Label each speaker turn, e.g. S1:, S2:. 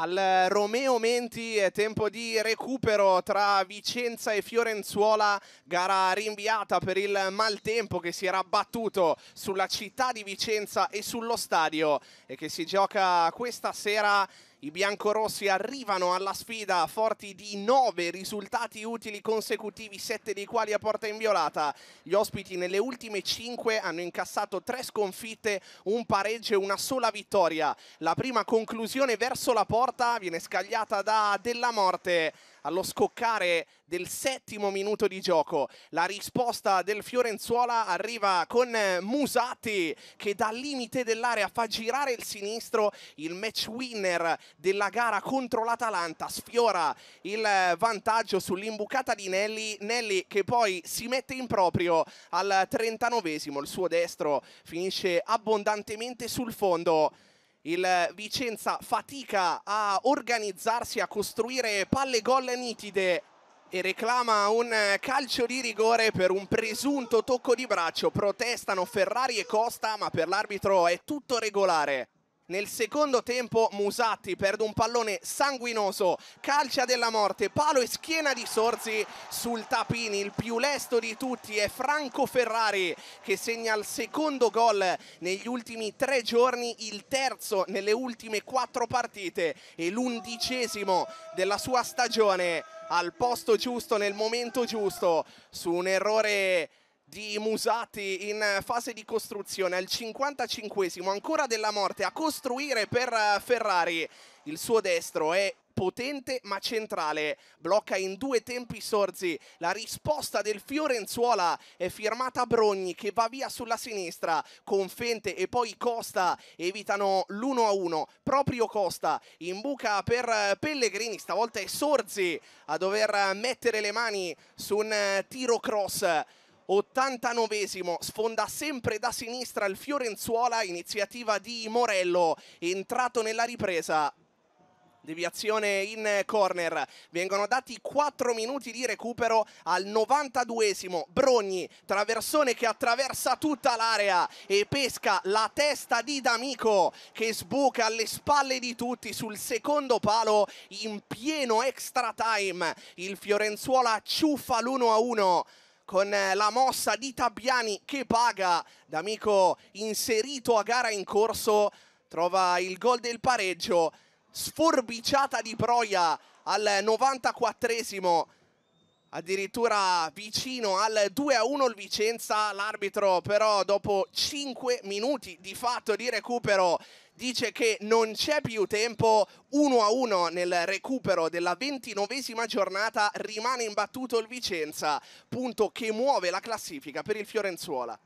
S1: Al eh, Romeo Menti è tempo di recupero tra Vicenza e Fiorenzuola, gara rinviata per il maltempo che si era abbattuto sulla città di Vicenza e sullo stadio e che si gioca questa sera i biancorossi arrivano alla sfida forti di 9 risultati utili consecutivi, 7 dei quali a porta inviolata. Gli ospiti nelle ultime 5 hanno incassato 3 sconfitte, un pareggio e una sola vittoria. La prima conclusione verso la porta viene scagliata da Della Morte allo scoccare del settimo minuto di gioco. La risposta del Fiorenzuola arriva con eh, Musati che dal limite dell'area fa girare il sinistro, il match winner della gara contro l'Atalanta, sfiora il eh, vantaggio sull'imbucata di Nelli, Nelli che poi si mette in proprio al 39esimo, il suo destro finisce abbondantemente sul fondo. Il Vicenza fatica a organizzarsi, a costruire palle gol nitide e reclama un calcio di rigore per un presunto tocco di braccio. Protestano Ferrari e Costa, ma per l'arbitro è tutto regolare. Nel secondo tempo Musatti perde un pallone sanguinoso, calcia della morte, palo e schiena di Sorzi sul tapini. Il più lesto di tutti è Franco Ferrari che segna il secondo gol negli ultimi tre giorni, il terzo nelle ultime quattro partite e l'undicesimo della sua stagione al posto giusto, nel momento giusto, su un errore di Musati in eh, fase di costruzione al 55esimo ancora della morte a costruire per eh, Ferrari il suo destro è potente ma centrale blocca in due tempi sorzi la risposta del Fiorenzuola è firmata Brogni che va via sulla sinistra con Fente e poi Costa evitano l'1-1 proprio Costa in buca per eh, Pellegrini stavolta è Sorzi a dover mettere le mani su un tiro cross 89esimo, sfonda sempre da sinistra il Fiorenzuola, iniziativa di Morello, entrato nella ripresa. Deviazione in corner, vengono dati 4 minuti di recupero al 92esimo, Brogni, traversone che attraversa tutta l'area e pesca la testa di D'Amico che sbuca alle spalle di tutti sul secondo palo in pieno extra time, il Fiorenzuola ciuffa l'1-1 con eh, la mossa di Tabiani che paga d'amico inserito a gara in corso, trova il gol del pareggio, sforbiciata di Proia al 94esimo, addirittura vicino al 2-1 a il Vicenza, l'arbitro però dopo 5 minuti di fatto di recupero dice che non c'è più tempo 1 a 1 nel recupero della ventinovesima giornata rimane imbattuto il Vicenza punto che muove la classifica per il Fiorenzuola